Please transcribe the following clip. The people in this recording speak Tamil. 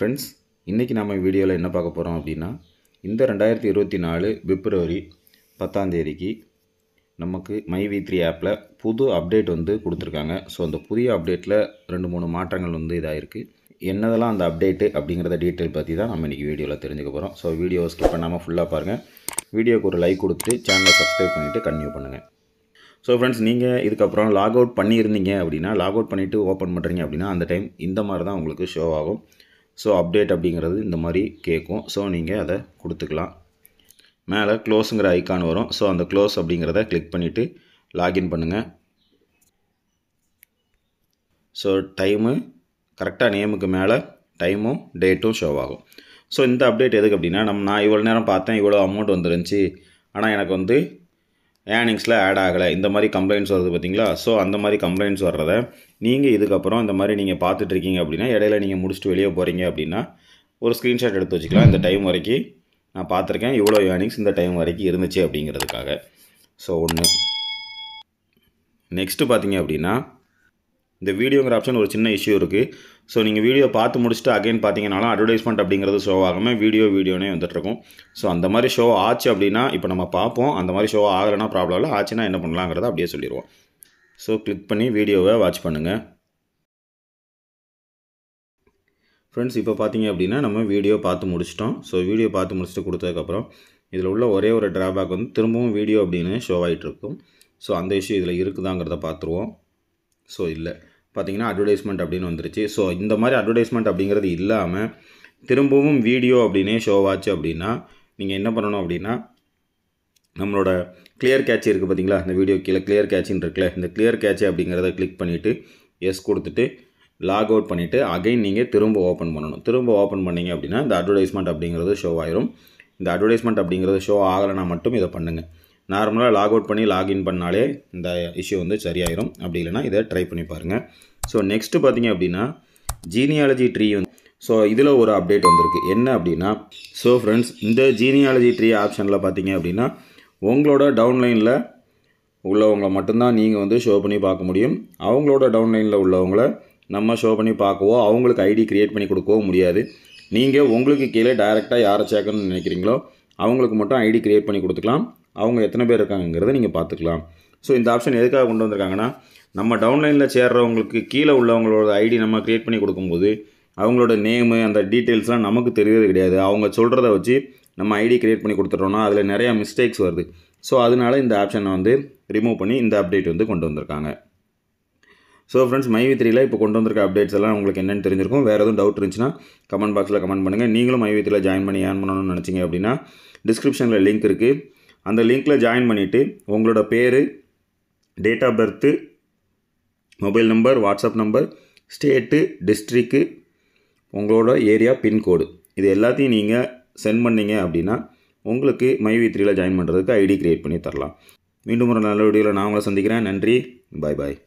ஃப்ரெண்ட்ஸ் இன்றைக்கி நம்ம வீடியோவில் என்ன பார்க்க போகிறோம் அப்படின்னா இந்த ரெண்டாயிரத்தி இருபத்தி நாலு பிப்ரவரி பத்தாந்தேதிக்கு நமக்கு மை வி த்ரீ ஆப்பில் புது அப்டேட் வந்து கொடுத்துருக்காங்க ஸோ அந்த புதிய அப்டேட்டில் ரெண்டு மூணு மாற்றங்கள் வந்து இதாகிருக்கு என்னதெல்லாம் அந்த அப்டேட்டு அப்படிங்கிறத டீட்டெயில் பற்றி தான் நம்ம இன்றைக்கி வீடியோவில் தெரிஞ்சுக்க போகிறோம் ஸோ வீடியோ ஸ்கிப் பண்ணாமல் ஃபுல்லாக பாருங்கள் வீடியோவுக்கு ஒரு லைக் கொடுத்துட்டு சேனலை சப்ஸ்கிரைப் பண்ணிவிட்டு கன்டினியூ பண்ணுங்கள் ஸோ ஃப்ரெண்ட்ஸ் நீங்கள் இதுக்கப்புறம் லாக் அவுட் பண்ணியிருந்தீங்க அப்படின்னா லாக் அவுட் பண்ணிவிட்டு ஓப்பன் பண்ணுறீங்க அப்படின்னா அந்த டைம் இந்த மாதிரி தான் உங்களுக்கு ஷோ ஆகும் ஸோ அப்டேட் அப்படிங்கிறது இந்த மாதிரி கேட்கும் ஸோ நீங்கள் அதை கொடுத்துக்கலாம் மேலே க்ளோஸுங்கிற ஐக்கான் வரும் ஸோ அந்த க்ளோஸ் அப்படிங்கிறத கிளிக் பண்ணிவிட்டு லாகின் பண்ணுங்கள் ஸோ டைமு கரெக்டாக நேமுக்கு மேலே டைமும் டேட்டும் ஷோ ஆகும் ஸோ இந்த அப்டேட் எதுக்கு அப்படின்னா நம்ம நான் இவ்வளோ நேரம் பார்த்தேன் இவ்வளோ அமௌண்ட் வந்துருந்துச்சு ஆனால் எனக்கு வந்து ஏர்னிங்ஸில் ஆட் ஆகலை இந்த மாதிரி கம்ப்ளைண்ட்ஸ் வருது பார்த்தீங்களா ஸோ அந்த மாதிரி கம்ப்ளைண்ட்ஸ் வர்றத நீங்கள் இதுக்கப்புறம் இந்த மாதிரி நீங்கள் பார்த்துட்ருக்கீங்க அப்படின்னா இடையில நீங்கள் முடிச்சுட்டு வெளியே போகிறீங்க அப்படின்னா ஒரு ஸ்க்ரீன்ஷாட் எடுத்து வச்சுக்கலாம் இந்த டைம் வரைக்கும் நான் பார்த்துருக்கேன் இவ்வளோ ஏர்னிங்ஸ் இந்த டைம் வரைக்கும் இருந்துச்சு அப்படிங்கிறதுக்காக ஸோ ஒன்று நெக்ஸ்ட்டு பார்த்தீங்க அப்படின்னா இந்த வீடியோங்கிற ஆப்ஷன் ஒரு சின்ன இஷ்யூ இருக்குது ஸோ நீங்கள் வீடியோ பார்த்து முடிச்சுட்டு அகைன் பார்த்தீங்கனாலும் அட்வர்டைஸ்மெண்ட் அப்படிங்கிறது ஷோ ஆகாமல் வீடியோ வீடியோனே வந்துட்டுருக்கும் ஸோ அந்த மாதிரி ஷோ ஆச்சு அப்படின்னா இப்போ நம்ம பார்ப்போம் அந்த மாதிரி ஷோ ஆகலைன்னா ப்ராப்ளம் இல்லை ஆச்சுன்னா என்ன பண்ணலாங்கிறத அப்படியே சொல்லிடுவோம் ஸோ கிளிக் பண்ணி வீடியோவை வாட்ச் பண்ணுங்கள் ஃப்ரெண்ட்ஸ் இப்போ பார்த்தீங்க அப்படின்னா நம்ம வீடியோ பார்த்து முடிச்சிட்டோம் ஸோ வீடியோ பார்த்து முடிச்சுட்டு கொடுத்ததுக்கப்புறம் இதில் உள்ள ஒரே ஒரு ட்ராபேக் வந்து திரும்பவும் வீடியோ அப்படின்னு ஷோ ஆகிட்டு இருக்கும் ஸோ அந்த இஷ்யூ இதில் இருக்குதாங்கிறத பார்த்துருவோம் ஸோ இல்லை பார்த்திங்கன்னா அட்வர்டைஸ்மெண்ட் அப்படின்னு வந்துருச்சு ஸோ இந்த மாதிரி அட்வர்டைஸ்மெண்ட் அப்படிங்கிறது இல்லாமல் திரும்பவும் வீடியோ அப்படின்னே ஷோவாச்சு அப்படின்னா நீங்கள் என்ன பண்ணணும் அப்படின்னா நம்மளோட கிளியர் கேட்ச் இருக்குது பார்த்தீங்களா இந்த வீடியோ கீழே கிளியர் கேட்சின்னு இருக்குல்ல இந்த கிளியர் கேட்ச் அப்படிங்கிறத கிளிக் பண்ணிவிட்டு எஸ் கொடுத்துட்டு லாக் அவுட் பண்ணிவிட்டு அகைன் நீங்கள் திரும்ப ஓப்பன் பண்ணணும் திரும்ப ஓப்பன் பண்ணிங்க அப்படின்னா இந்த அட்வர்டைஸ்மெண்ட் அப்படிங்கிறது ஷோ ஆயிரும் இந்த அட்வர்டைஸ்மெண்ட் அப்படிங்கிறது ஷோ ஆகலைன்னா மட்டும் இதை பண்ணுங்கள் நார்மலாக லாக் அவுட் பண்ணி லாகின் பண்ணாலே இந்த இஷ்யூ வந்து சரியாயிரும் அப்படி இல்லைனா இதை ட்ரை பண்ணி பாருங்கள் ஸோ நெக்ஸ்ட்டு பார்த்தீங்க அப்படின்னா ஜீனியாலஜி ட்ரீ வந்து ஸோ இதில் ஒரு அப்டேட் வந்திருக்கு என்ன அப்படின்னா ஸோ ஃப்ரெண்ட்ஸ் இந்த ஜீனியாலஜி ட்ரீ ஆப்ஷனில் பார்த்தீங்க அப்படின்னா உங்களோட டவுன்லைனில் உள்ளவங்களை மட்டும்தான் நீங்கள் வந்து ஷோ பண்ணி பார்க்க முடியும் அவங்களோட டவுன்லைனில் உள்ளவங்கள நம்ம ஷோ பண்ணி பார்க்கவோ அவங்களுக்கு ஐடி க்ரியேட் பண்ணி கொடுக்கவோ முடியாது நீங்கள் உங்களுக்கு கீழே டைரெக்டாக யாரை சேர்க்கணும்னு நினைக்கிறீங்களோ அவங்களுக்கு மட்டும் ஐடி க்ரியேட் பண்ணி கொடுத்துக்கலாம் அவங்க எத்தனை பேர் இருக்காங்கிறத நீங்கள் பார்த்துக்கலாம் ஸோ இந்த ஆப்ஷன் எதுக்காக கொண்டு வந்திருக்காங்கன்னா நம்ம டவுன்லைனில் சேர்றவங்களுக்கு கீழே உள்ளவங்களோட ஐடி நம்ம க்ரியேட் பண்ணி கொடுக்கும்போது அவங்களோட நேமு அந்த டீட்டெயில்ஸ்லாம் நமக்கு தெரியறது கிடையாது அவங்க சொல்கிறத வச்சு நம்ம ஐடி க்ரியேட் பண்ணி கொடுத்துட்டோம்னா அதில் நிறையா மிஸ்டேக்ஸ் வருது ஸோ அதனால இந்த ஆப்ஷனை வந்து ரிமூவ் பண்ணி இந்த அப்டேட் வந்து கொண்டு வந்திருக்காங்க ஸோ ஃப்ரெண்ட்ஸ் மைவி த்ரீல இப்போ கொண்டு வந்திருக்க அப்டேட்ஸ் எல்லாம் உங்களுக்கு என்னென்னு தெரிஞ்சிருக்கும் வேறு எதுவும் டவுட் இருந்துச்சுன்னா கமெண்ட் பாக்ஸில் கமெண்ட் பண்ணுங்கள் நீங்களும் மைவி த்ரீல ஜாயின் பண்ணி ஏன் பண்ணணும்னு நினச்சிங்க அப்படின்னா டிஸ்கிரிப்ஷனில் லிங்க் இருக்குது அந்த லிங்க்கில் ஜாயின் பண்ணிவிட்டு உங்களோட பேர் date of birth mobile number WhatsApp number state district உங்களோட ஏரியா பின்கோடு இது எல்லாத்தையும் நீங்கள் சென்ட் பண்ணிங்க அப்படின்னா உங்களுக்கு மை த்ரீயில் ஜாயின் பண்ணுறதுக்கு ஐடி க்ரியேட் பண்ணி தரலாம் மீண்டும் ஒரு நல்ல வீடியோவில் நான் உங்களை சந்திக்கிறேன் நன்றி பாய் பாய்